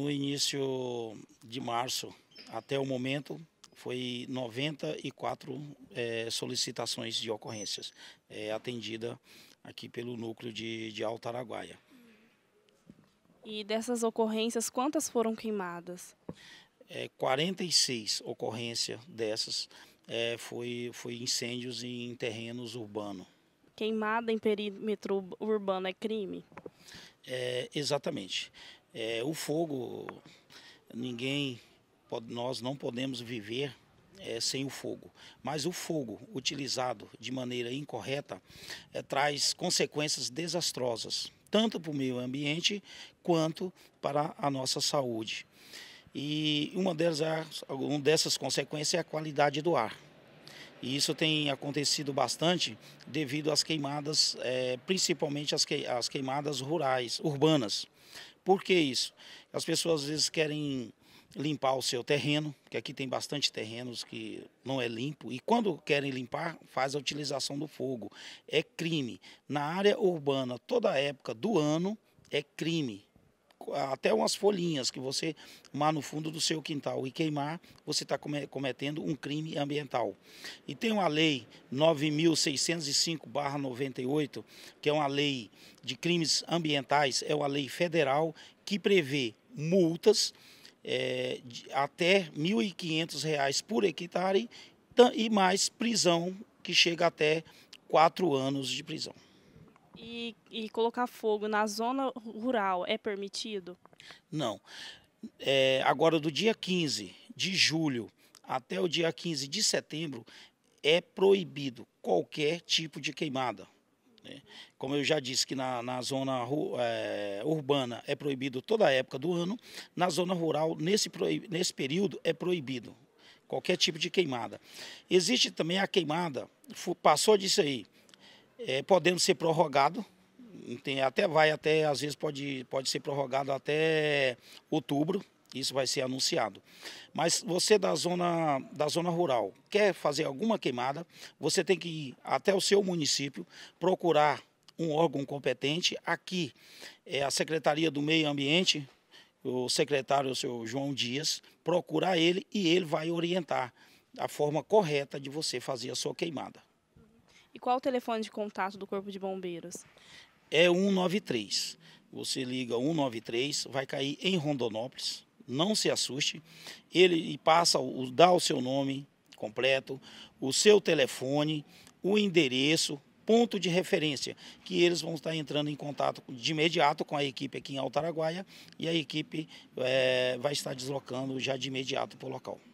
No início de março até o momento, foi 94 é, solicitações de ocorrências é, atendida aqui pelo núcleo de, de Altaraguaia. E dessas ocorrências, quantas foram queimadas? É, 46 ocorrências dessas é, foi, foi incêndios em terrenos urbanos. Queimada em perímetro urbano é crime? É, exatamente. Exatamente. É, o fogo, ninguém, pode, nós não podemos viver é, sem o fogo. Mas o fogo utilizado de maneira incorreta é, traz consequências desastrosas, tanto para o meio ambiente quanto para a nossa saúde. E uma dessas, uma dessas consequências é a qualidade do ar. E isso tem acontecido bastante devido às queimadas, é, principalmente às, às queimadas rurais, urbanas. Por que isso? As pessoas às vezes querem limpar o seu terreno, que aqui tem bastante terrenos que não é limpo, e quando querem limpar, faz a utilização do fogo. É crime. Na área urbana, toda época do ano, é crime até umas folhinhas que você mar no fundo do seu quintal e queimar, você está cometendo um crime ambiental. E tem uma lei 9.605/98, que é uma lei de crimes ambientais, é uma lei federal que prevê multas é, de, até R$ 1.500 por hectare e mais prisão que chega até quatro anos de prisão. E, e colocar fogo na zona rural é permitido? Não. É, agora, do dia 15 de julho até o dia 15 de setembro, é proibido qualquer tipo de queimada. Né? Como eu já disse que na, na zona é, urbana é proibido toda a época do ano, na zona rural, nesse, nesse período, é proibido qualquer tipo de queimada. Existe também a queimada, passou disso aí, é, podendo ser prorrogado. Tem, até vai, até às vezes pode, pode ser prorrogado até outubro, isso vai ser anunciado. Mas você da zona, da zona rural quer fazer alguma queimada, você tem que ir até o seu município, procurar um órgão competente. Aqui é a Secretaria do Meio Ambiente, o secretário, o senhor João Dias, procurar ele e ele vai orientar a forma correta de você fazer a sua queimada. E qual o telefone de contato do Corpo de Bombeiros? É 193. Você liga 193, vai cair em Rondonópolis. Não se assuste. Ele passa, dá o seu nome completo, o seu telefone, o endereço, ponto de referência, que eles vão estar entrando em contato de imediato com a equipe aqui em Altaraguaia e a equipe é, vai estar deslocando já de imediato para o local.